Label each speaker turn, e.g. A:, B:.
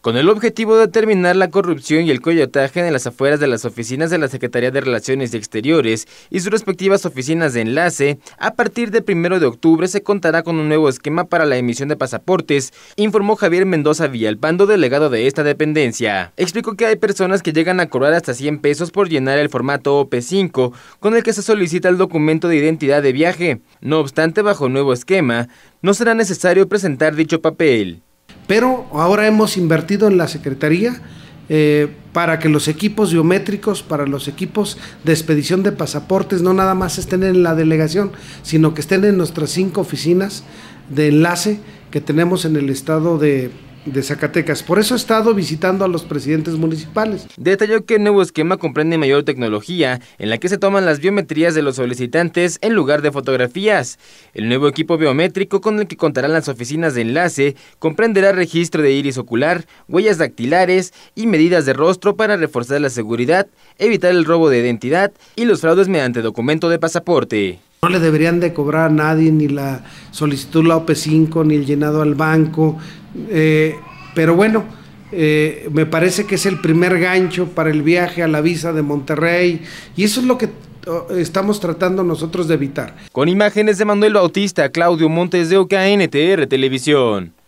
A: con el objetivo de terminar la corrupción y el coyotaje en las afueras de las oficinas de la Secretaría de Relaciones Exteriores y sus respectivas oficinas de enlace, a partir del 1 de octubre se contará con un nuevo esquema para la emisión de pasaportes, informó Javier Mendoza Villalpando, delegado de esta dependencia. Explicó que hay personas que llegan a cobrar hasta 100 pesos por llenar el formato OP5, con el que se solicita el documento de identidad de viaje. No obstante, bajo nuevo esquema, no será necesario presentar dicho papel.
B: Pero ahora hemos invertido en la Secretaría eh, para que los equipos biométricos, para los equipos de expedición de pasaportes, no nada más estén en la delegación, sino que estén en nuestras cinco oficinas de enlace que tenemos en el estado de de Zacatecas. Por eso he estado visitando a los presidentes municipales.
A: Detalló que el nuevo esquema comprende mayor tecnología en la que se toman las biometrías de los solicitantes en lugar de fotografías. El nuevo equipo biométrico con el que contarán las oficinas de enlace comprenderá registro de iris ocular, huellas dactilares y medidas de rostro para reforzar la seguridad, evitar el robo de identidad y los fraudes mediante documento de pasaporte.
B: No le deberían de cobrar a nadie ni la solicitud la OP5 ni el llenado al banco. Eh, pero bueno, eh, me parece que es el primer gancho para el viaje a la visa de Monterrey y eso es lo que oh, estamos tratando nosotros de evitar. Con imágenes de Manuel Bautista,
A: Claudio Montes de OKNTR Televisión.